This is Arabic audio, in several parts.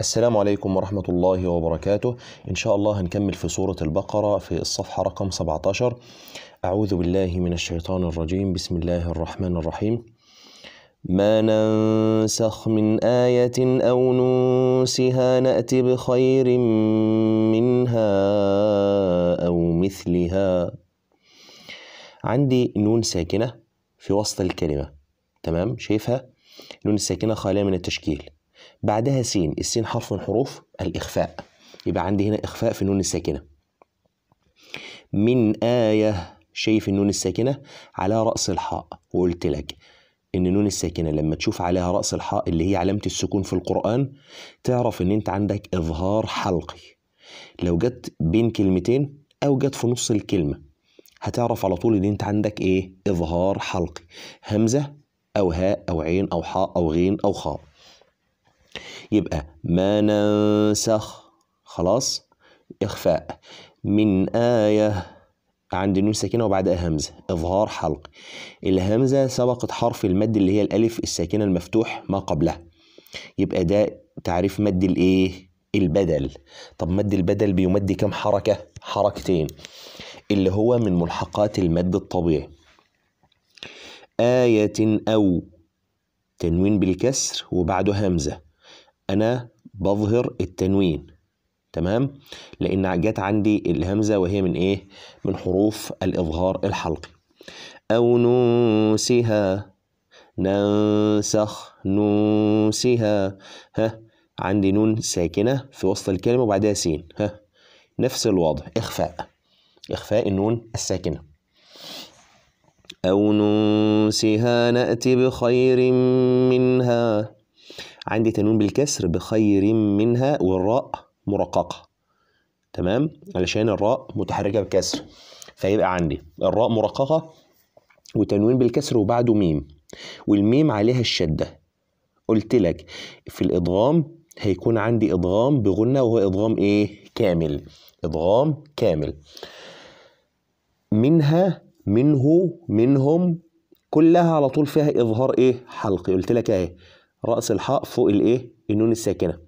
السلام عليكم ورحمة الله وبركاته إن شاء الله هنكمل في سورة البقرة في الصفحة رقم 17 أعوذ بالله من الشيطان الرجيم بسم الله الرحمن الرحيم ما ننسخ من آية أو ننسها نأتي بخير منها أو مثلها عندي نون ساكنة في وسط الكلمة تمام شايفها نون الساكنة خالية من التشكيل بعدها سين السين حرف من حروف الإخفاء يبقى عندي هنا إخفاء في النون الساكنة من آية شايف النون الساكنة على رأس الحاء وقلت لك إن النون الساكنة لما تشوف عليها رأس الحاء اللي هي علامة السكون في القرآن تعرف إن أنت عندك إظهار حلقي لو جت بين كلمتين أو جت في نص الكلمة هتعرف على طول إن أنت عندك إيه إظهار حلقي همزة أو هاء أو عين أو حاء أو غين أو خاء يبقى ما ننسخ خلاص إخفاء من آية عند نون ساكنة وبعدها همزة إظهار حلق الهمزة سبقت حرف المد اللي هي الألف الساكنة المفتوح ما قبلها يبقى ده تعريف مد الإيه؟ البدل طب مد البدل بيمد كم حركة؟ حركتين اللي هو من ملحقات المد الطبيعي آية أو تنوين بالكسر وبعده همزة أنا بظهر التنوين تمام لأن جت عندي الهمزة وهي من إيه من حروف الإظهار الحلقي أو نوسها ننسخ نوسها ها عندي نون ساكنة في وسط الكلمة وبعدها سين ها نفس الوضع إخفاء إخفاء النون الساكنة أو ننسها نأتي بخير منها عندي تنوين بالكسر بخير منها والراء مرققة تمام علشان الراء متحركة بكسر فيبقى عندي الراء مرققة وتنوين بالكسر وبعده ميم والميم عليها الشدة قلت لك في الإضغام هيكون عندي إضغام بغنة وهو إضغام إيه؟ كامل إضغام كامل منها منه منهم كلها على طول فيها إظهار إيه؟ حلقي قلت لك أهي رأس الحاء فوق الايه النون الساكنة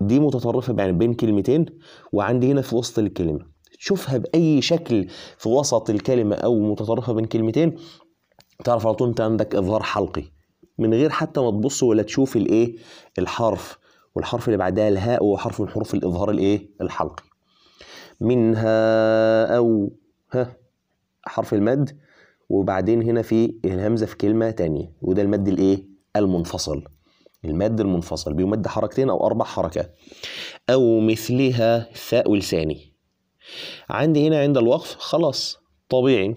دي متطرفة يعني بين كلمتين وعندي هنا في وسط الكلمة تشوفها بأي شكل في وسط الكلمة أو متطرفة بين كلمتين تعرف على طول أنت عندك إظهار حلقي من غير حتى ما تبص ولا تشوف الإيه الحرف والحرف اللي بعدها الهاء هو حرف من حروف الإظهار الإيه الحلقي منها أو ها حرف المد وبعدين هنا في الهمزة في كلمة تانية وده المد الإيه المنفصل المد المنفصل بيمد حركتين أو أربع حركات أو مثلها ثاء ولساني عندي هنا عند الوقف خلاص طبيعي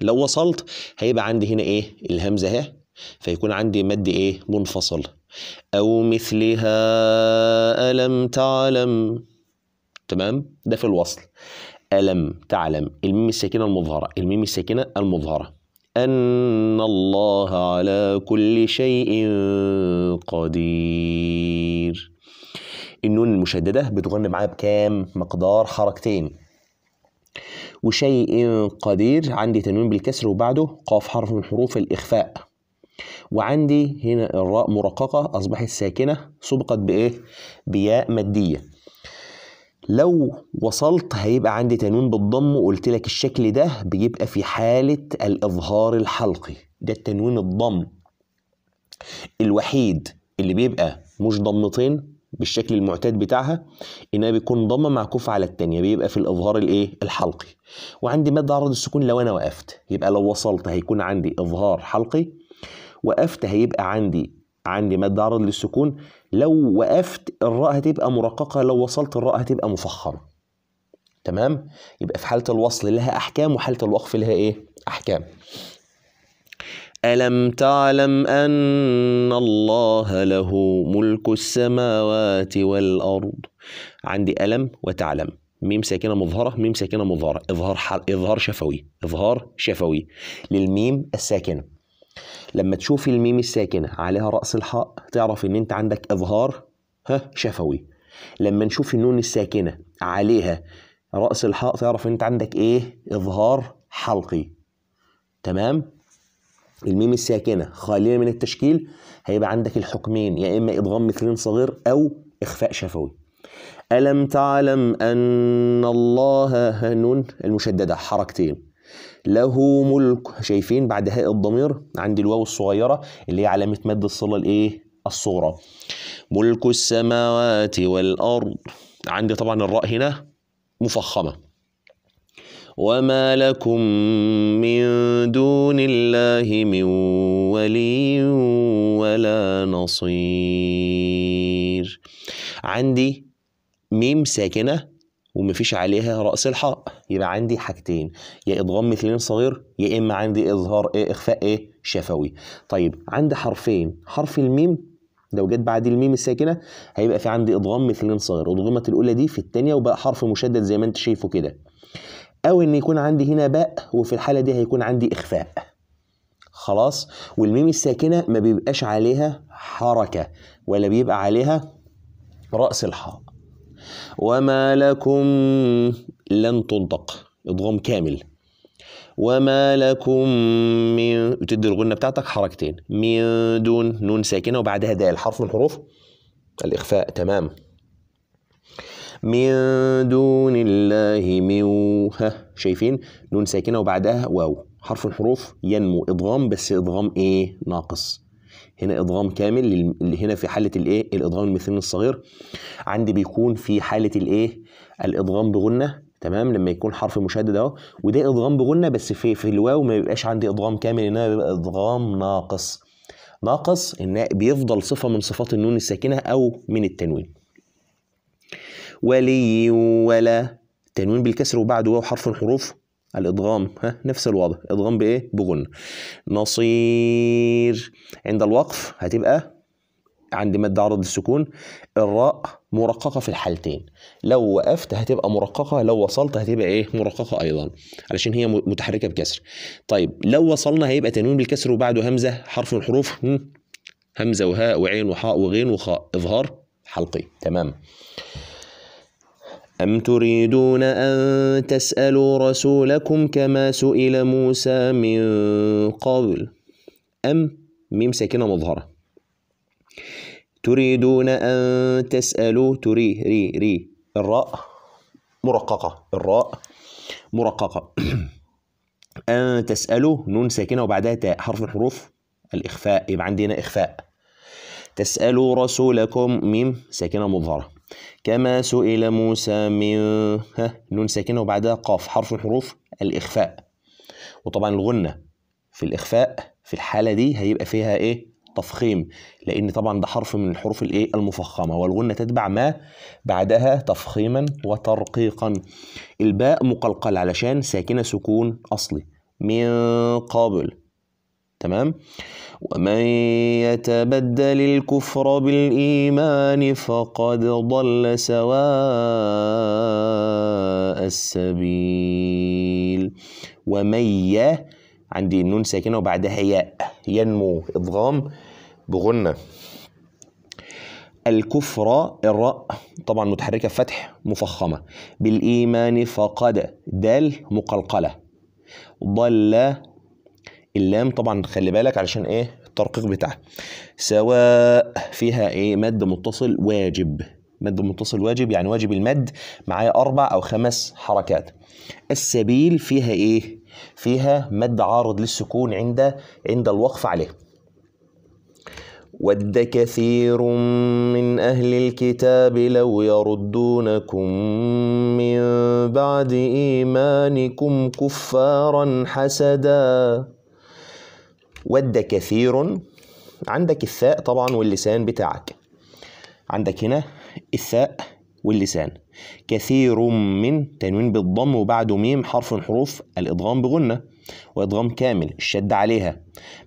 لو وصلت هيبقى عندي هنا إيه الهمزة اهي فيكون عندي مد إيه منفصل أو مثلها ألم تعلم تمام ده في الوصل ألم تعلم الميم الساكنة المظهرة الميم الساكنة المظهرة أن الله على كل شيء قدير النون المشددة بتغني معاه بكام مقدار حركتين وشيء قدير عندي تنوين بالكسر وبعده قاف حرف من حروف الإخفاء وعندي هنا الراء مرققة أصبحت ساكنة سبقت بإيه؟ بياء مادية لو وصلت هيبقى عندي تنوين بالضم وقلت لك الشكل ده بيبقى في حالة الإظهار الحلقي ده التنوين الضم الوحيد اللي بيبقى مش ضمتين بالشكل المعتاد بتاعها انها بيكون ضمه معكوفه على الثانيه بيبقى في الاظهار الايه الحلقي وعندي ماده عرض السكون لو انا وقفت يبقى لو وصلت هيكون عندي اظهار حلقي وقفت هيبقى عندي عندي ماده عرض للسكون لو وقفت الراء هتبقى مرققة لو وصلت الراء هتبقى مفخمة تمام يبقى في حالة الوصل لها أحكام وحالة الوقف لها إيه أحكام ألم تعلم أن الله له ملك السماوات والأرض عندي ألم وتعلم ميم ساكنة مظهرة ميم ساكنة مظهرة إظهار إظهار شفوي إظهار شفوي للميم الساكنة لما تشوف الميم الساكنة عليها رأس الحاء تعرف إن أنت عندك إظهار ها شفوي لما نشوف النون الساكنة عليها رأس الحاء تعرف إن أنت عندك إيه إظهار حلقي تمام الميم الساكنة خالية من التشكيل هيبقى عندك الحكمين يا يعني إما إضغام مثلين صغير أو إخفاء شفوي ألم تعلم أن الله نون المشددة حركتين له ملك شايفين بعد هاء الضمير عند الواو الصغيرة اللي هي علامة مد الصلة الإيه الصغرى ملك السماوات والأرض عندي طبعا الراء هنا مفخمة وما لكم من دون الله من ولي ولا نصير عندي ميم ساكنة ومفيش عليها راس الحاء يبقى عندي حاجتين يا إضغام مثلين صغير يا اما عندي اظهار ايه اخفاء ايه شفوي طيب عندي حرفين حرف الميم لو جت بعد الميم الساكنه هيبقى في عندي إضغام مثلين صغير أضغمت الاولى دي في الثانيه وبقى حرف مشدد زي ما انت شايفه كده او ان يكون عندي هنا باء وفي الحاله دي هيكون عندي اخفاء خلاص والميم الساكنه ما بيبقاش عليها حركه ولا بيبقى عليها راس الحاء وما لكم لن تنطق إضغام كامل وما لكم من تدي الغنة بتاعتك حركتين من دون نون ساكنة وبعدها دال حرف من حروف الإخفاء تمام من دون الله من ها شايفين نون ساكنة وبعدها واو حرف الحروف ينمو إضغام بس إضغام إيه ناقص هنا إضغام كامل اللي هنا في حالة الإيه الإضغام المثلين الصغير عندي بيكون في حالة الإيه الإضغام بغنة تمام لما يكون حرف مشدد اهو وده إضغام بغنة بس في في الواو ما بيبقاش عندي إضغام كامل انما بيبقى إضغام ناقص ناقص إن بيفضل صفة من صفات النون الساكنة أو من التنوين ولي ولا تنوين بالكسر وبعده واو حرف الحروف الإضغام ها نفس الوضع إضغام بإيه؟ بغن نصير عند الوقف هتبقى عند مادة عرض السكون الراء مرققة في الحالتين لو وقفت هتبقى مرققة لو وصلت هتبقى ايه مرققة أيضا علشان هي متحركة بكسر طيب لو وصلنا هيبقى تنوين بالكسر وبعده همزة حرف من الحروف همزة وهاء وعين وحاء وغين وخاء إظهار حلقي تمام أم تريدون أن تسألوا رسولكم كما سئل موسى من قبل أم ميم ساكنة مظهرة تريدون أن تسألوا تري ري ري الراء مرققة الراء مرققة أن تسألوا نون ساكنة وبعدها تاء حرف الحروف الإخفاء يبقى عندنا إخفاء تسألوا رسولكم ميم ساكنة مظهرة كما سئل موسى من ها نون ساكنة وبعدها قاف حرف الحروف حروف الإخفاء وطبعا الغنة في الإخفاء في الحالة دي هيبقى فيها إيه تفخيم لأن طبعا ده حرف من الحروف الإيه المفخمة والغنة تتبع ما بعدها تفخيما وترقيقا الباء مقلقل علشان ساكنة سكون أصلي من قابل تمام ومن يتبدل الكفر بالإيمان فقد ضل سواء السبيل ومن عندي النون ساكنة وبعدها ياء ينمو إضغام بغنة الكفر الراء طبعا متحركة فتح مفخمة بالإيمان فقد دال مقلقلة ضل اللام طبعا خلي بالك علشان ايه الترقيق بتاعها سواء فيها ايه مد متصل واجب مد متصل واجب يعني واجب المد معايا اربع او خمس حركات السبيل فيها ايه فيها مد عارض للسكون عند عند الوقف عليه ود كثير من أهل الكتاب لو يردونكم من بعد إيمانكم كفارا حسدا ود كثير عندك الثاء طبعا واللسان بتاعك عندك هنا الثاء واللسان كثير من تنوين بالضم وبعده ميم حرف حروف الإضغام بغنة وإضغام كامل الشد عليها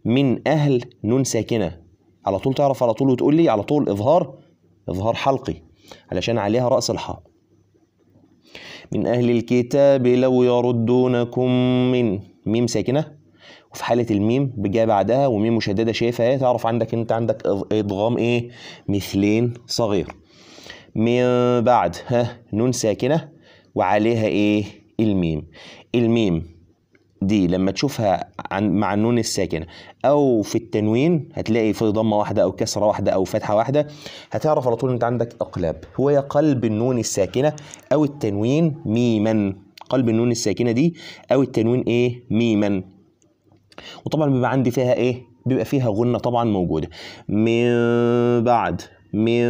من أهل نون ساكنة على طول تعرف على طول وتقول لي على طول إظهار إظهار حلقي علشان عليها رأس الحاء من أهل الكتاب لو يردونكم من ميم ساكنة في حاله الميم بجاية بعدها وميم مشدده شايفها اهي تعرف عندك انت عندك ادغام ايه مثلين صغير من بعد ها نون ساكنه وعليها ايه الميم الميم دي لما تشوفها عن مع النون الساكنة أو في التنوين هتلاقي في ضمة واحدة أو كسرة واحدة أو فتحة واحدة هتعرف على طول أنت عندك أقلاب وهي قلب النون الساكنة أو التنوين ميما قلب النون الساكنة دي أو التنوين إيه ميما وطبعا بيبقى عندي فيها ايه بيبقى فيها غنه طبعا موجوده من بعد من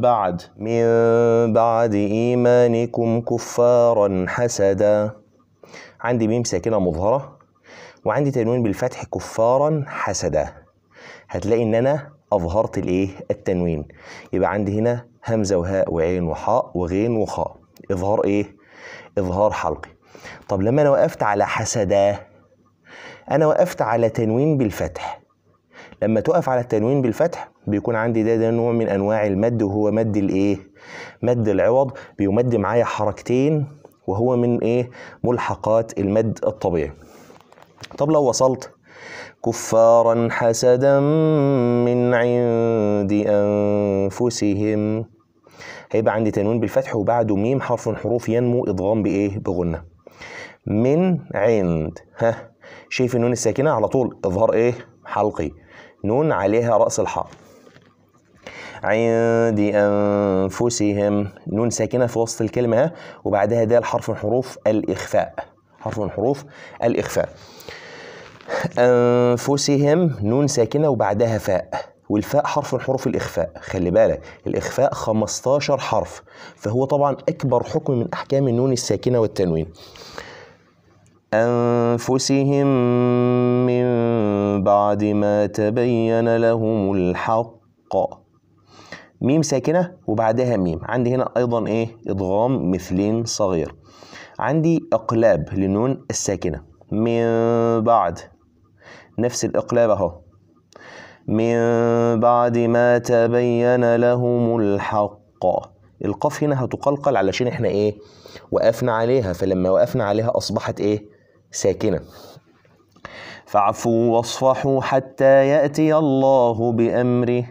بعد من بعد ايمانكم كفارا حسدا عندي ميم ساكنه مظهره وعندي تنوين بالفتح كفارا حسدا هتلاقي ان انا اظهرت الايه التنوين يبقى عندي هنا همزه وهاء وعين وحاء وغين وخاء اظهار ايه اظهار حلقي طب لما انا وقفت على حسدا انا وقفت على تنوين بالفتح لما تقف على التنوين بالفتح بيكون عندي ده, ده نوع من انواع المد وهو مد الايه مد العوض بيمد معايا حركتين وهو من ايه ملحقات المد الطبيعي طب لو وصلت كفارا حسدا من عند انفسهم هيبقى عندي تنوين بالفتح وبعده ميم حرف حروف ينمو اضغام بايه بغنه من عند ها شايف النون الساكنه على طول اظهار ايه حلقي نون عليها راس الحاء عند انفسهم نون ساكنه في وسط الكلمه وبعدها دال حرف من حروف الاخفاء حرف من حروف الاخفاء انفسهم نون ساكنه وبعدها فاء والفاء حرف من حروف الإخفاء خلي بالك الإخفاء 15 حرف فهو طبعا أكبر حكم من أحكام النون الساكنة والتنوين أنفسهم من بعد ما تبين لهم الحق ميم ساكنة وبعدها ميم عندي هنا أيضا إيه إضغام مثلين صغير عندي إقلاب للنون الساكنة من بعد نفس الإقلاب أهو من بعد ما تبين لهم الحق القاف هنا هتقلقل علشان احنا ايه وقفنا عليها فلما وقفنا عليها اصبحت ايه ساكنة فاعفوا واصفحوا حتى يأتي الله بأمره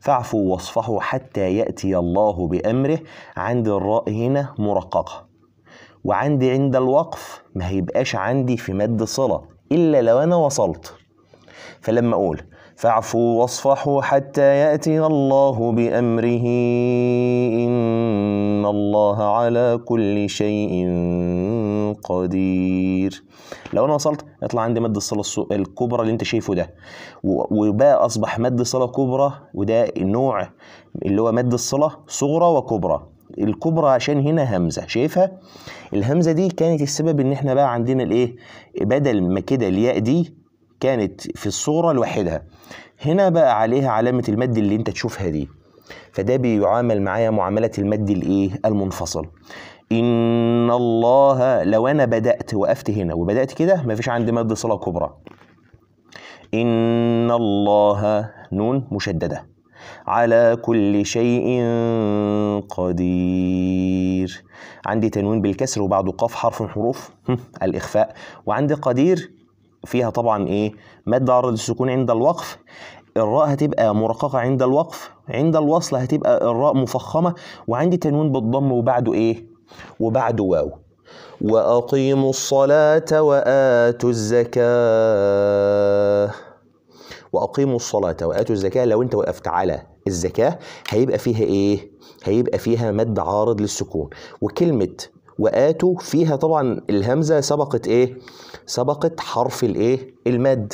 فاعفوا واصفحوا حتى يأتي الله بأمره عند الراء هنا مرققة وعندي عند الوقف ما هيبقاش عندي في مد صلة إلا لو أنا وصلت فلما أقول فاعفوا واصفحوا حتى يأتي الله بأمره إن الله على كل شيء قدير لو انا وصلت اطلع عندي مد الصلة الكبرى اللي انت شايفه ده وبقى اصبح مد صلة كبرى وده النوع اللي هو مد الصلة صغرى وكبرى الكبرى عشان هنا همزه شايفها الهمزه دي كانت السبب ان احنا بقى عندنا الايه بدل ما كده الياء دي كانت في الصوره لوحدها هنا بقى عليها علامه المد اللي انت تشوفها دي فده بيعامل معايا معامله المد الايه المنفصل إن الله لو أنا بدأت وقفت هنا وبدأت كده مفيش عندي مادة صلة كبرى إن الله نون مشددة على كل شيء قدير عندي تنوين بالكسر وبعده قاف حرف من حروف الإخفاء وعندي قدير فيها طبعا إيه مادة عرض السكون عند الوقف الراء هتبقى مرققة عند الوقف عند الوصل هتبقى الراء مفخمة وعندي تنوين بالضم وبعده إيه وبعده واو وأقيموا الصلاة وآتوا الزكاة وأقيموا الصلاة وآتوا الزكاة لو أنت وقفت على الزكاة هيبقى فيها إيه؟ هيبقى فيها مد عارض للسكون وكلمة وآتوا فيها طبعا الهمزة سبقت إيه؟ سبقت حرف الإيه؟ المد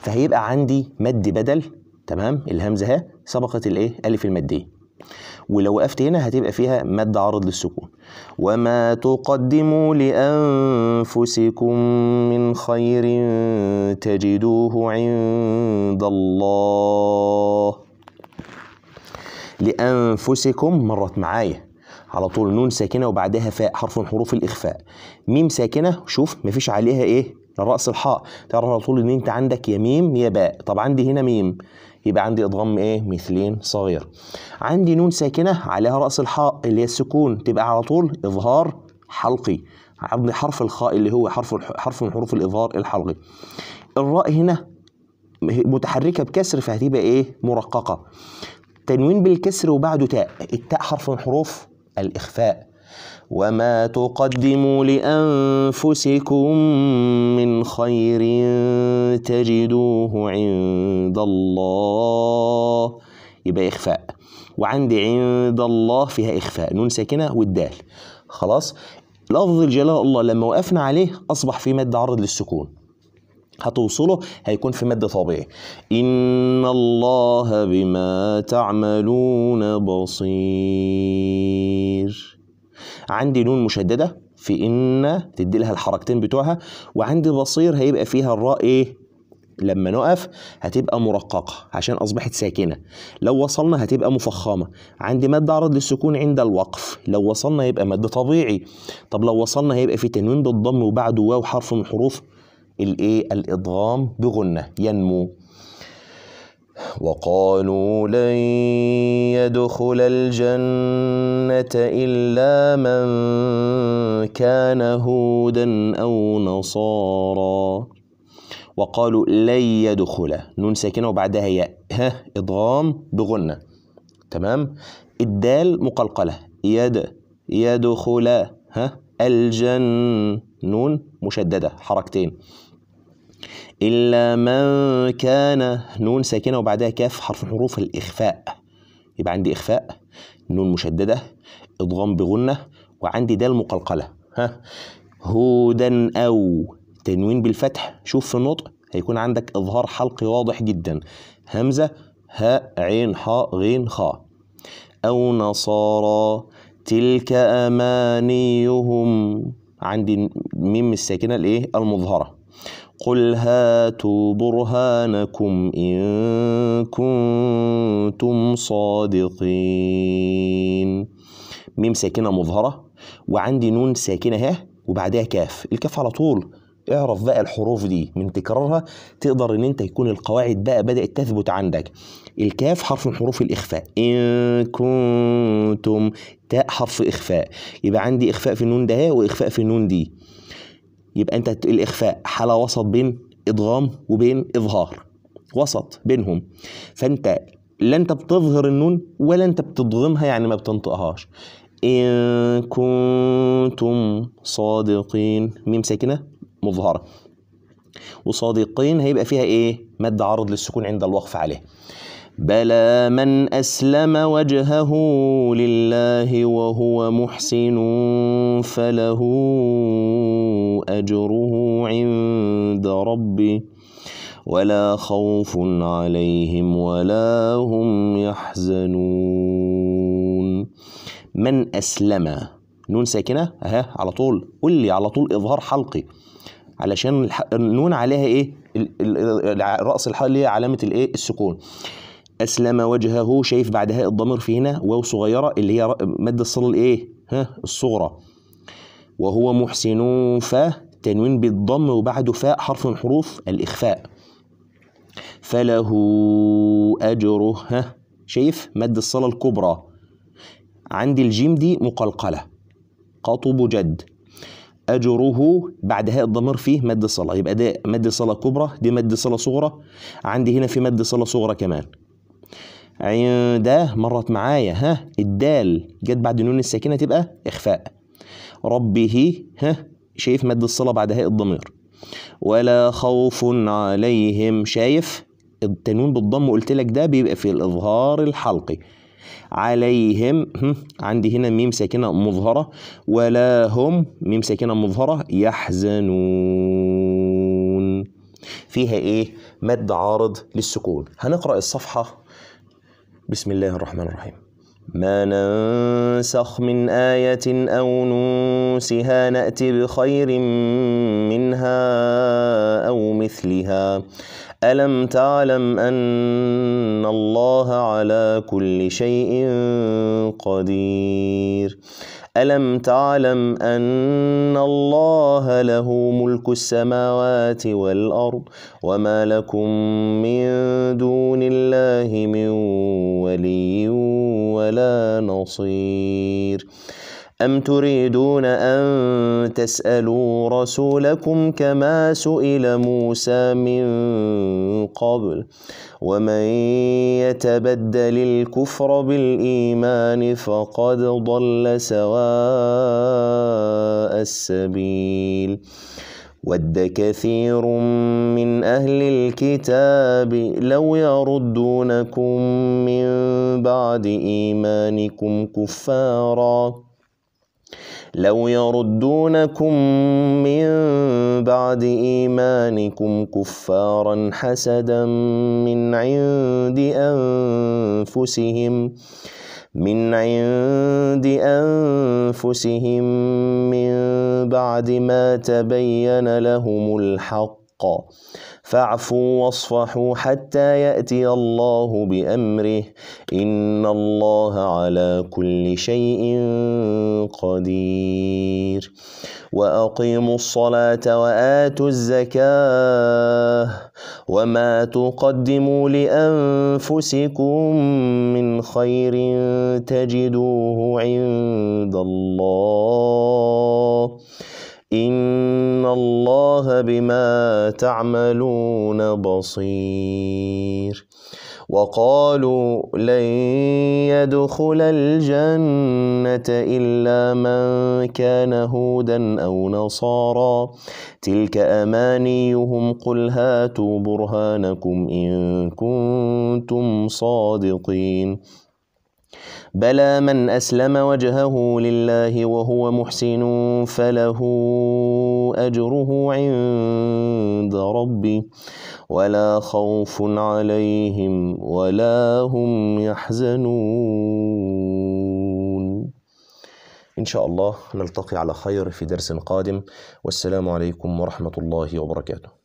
فهيبقى عندي مد بدل تمام الهمزة ها سبقت الإيه؟ ألف المادية ولو وقفت هنا هتبقى فيها مادة عرض للسكون وما تقدموا لأنفسكم من خير تجدوه عند الله لأنفسكم مرت معايا على طول نون ساكنة وبعدها فاء حرف من حروف الإخفاء ميم ساكنة شوف مفيش عليها إيه الراس الحاء تعرف على طول ان انت عندك يا ميم يا باء طب عندي هنا ميم يبقى عندي ادغام ايه مثلين صغير عندي نون ساكنه عليها راس الحاء اللي هي السكون تبقى على طول اظهار حلقي عندي حرف الخاء اللي هو حرف حرف من حروف الاظهار الحلقي الراء هنا متحركه بكسر فهتبقى ايه مرققه تنوين بالكسر وبعده تاء التاء حرف من حروف الاخفاء وما تقدموا لانفسكم خير تجدوه عند الله يبقى إخفاء وعندي عند الله فيها إخفاء نون ساكنة والدال خلاص لفظ الجلال الله لما وقفنا عليه أصبح في مادة عرض للسكون هتوصله هيكون في مادة طبيعي إن الله بما تعملون بصير عندي نون مشددة في إن تدي لها الحركتين بتوعها وعندي بصير هيبقى فيها الراء إيه؟ لما نقف هتبقى مرققة عشان أصبحت ساكنة لو وصلنا هتبقى مفخمة عندي مادة عرض للسكون عند الوقف لو وصلنا يبقى مادة طبيعي طب لو وصلنا هيبقى في تنوين بالضم وبعده واو حرف من حروف الايه الادغام بغنه ينمو وقالوا لن يدخل الجنة إلا من كان هودا أو نصارا وقالوا لن يدخل نون ساكنة وبعدها ياء ها إضغام بغنة تمام الدال مقلقلة يد يدخل ها الجن نون مشددة حركتين إلا من كان نون ساكنة وبعدها كاف حرف حروف الإخفاء يبقى عندي إخفاء نون مشددة إضغام بغنة وعندي دال مقلقلة ها هودا أو تنوين بالفتح شوف في النطق هيكون عندك إظهار حلقي واضح جدا همزة هاء عين حاء غين خاء أو نصارى تلك أمانيهم عندي ميم الساكنة الإيه المظهرة قل هاتوا برهانكم إن كنتم صادقين ميم ساكنة مظهرة وعندي نون ساكنة ها وبعدها كاف الكاف على طول اعرف بقى الحروف دي من تكرارها تقدر ان انت يكون القواعد بقى بدأت تثبت عندك الكاف حرف من حروف الإخفاء إن كنتم تاء حرف إخفاء يبقى عندي إخفاء في النون ده وإخفاء في النون دي يبقى انت الاخفاء حاله وسط بين ادغام وبين اظهار وسط بينهم فانت لا انت بتظهر النون ولا انت بتضغمها يعني ما بتنطقهاش ان كنتم صادقين ميم ساكنه مظهره وصادقين هيبقى فيها ايه مد عرض للسكون عند الوقف عليه بلى من أسلم وجهه لله وهو محسن فله أجره عند ربه ولا خوف عليهم ولا هم يحزنون من أسلم نون ساكنة أها على طول قل لي على طول إظهار حلقي علشان النون عليها إيه رأس الحلقة علامة الإيه السكون أسلم وجهه شايف بعدها الضمير في هنا واو صغيرة اللي هي مد الصلة الإيه؟ ها الصغرى وهو محسن ف تنوين بالضم وبعده فاء حرف من حروف الإخفاء فله أجره ها شايف مد الصلة الكبرى عندي الجيم دي مقلقلة قطب جد أجره بعدها الضمير فيه مد صلة يبقى ده مد صلة كبرى دي مد صلة صغرى عندي هنا في مد صلة صغرى كمان عنده مرت معايا ها الدال جت بعد نون الساكنه تبقى اخفاء ربه ها شايف مد الصله بعد هاء الضمير ولا خوف عليهم شايف التنوين بالضم قلت لك ده بيبقى في الاظهار الحلقي عليهم عندي هنا ميم ساكنه مظهره ولا هم ميم ساكنه مظهره يحزنون فيها ايه مد عارض للسكون هنقرا الصفحه بسم الله الرحمن الرحيم ما ننسخ من آية أو ننسها نأتي بخير منها أو مثلها ألم تعلم أن الله على كل شيء قدير ألم تعلم أن الله له ملك السماوات والأرض وما لكم من دون الله من ولي ولا نصير أم تريدون أن تسألوا رسولكم كما سئل موسى من قبل ومن يتبدل الكفر بالإيمان فقد ضل سواء السبيل ود كثير من أهل الكتاب لو يردونكم من بعد إيمانكم كفاراً لو يردونكم من بعد إيمانكم كفارا حسدا من عند أنفسهم من عند أنفسهم من بعد ما تبين لهم الحق حقا فاعفوا واصفحوا حتى يأتي الله بأمره إن الله على كل شيء قدير وأقيموا الصلاة وآتوا الزكاة وما تقدموا لأنفسكم من خير تجدوه عند الله إن الله بما تعملون بصير وقالوا لن يدخل الجنة إلا من كان هودا أو نصارى تلك أمانيهم قل هاتوا برهانكم إن كنتم صادقين بلى من أسلم وجهه لله وهو محسن فله أجره عند ربي ولا خوف عليهم ولا هم يحزنون إن شاء الله نلتقي على خير في درس قادم والسلام عليكم ورحمة الله وبركاته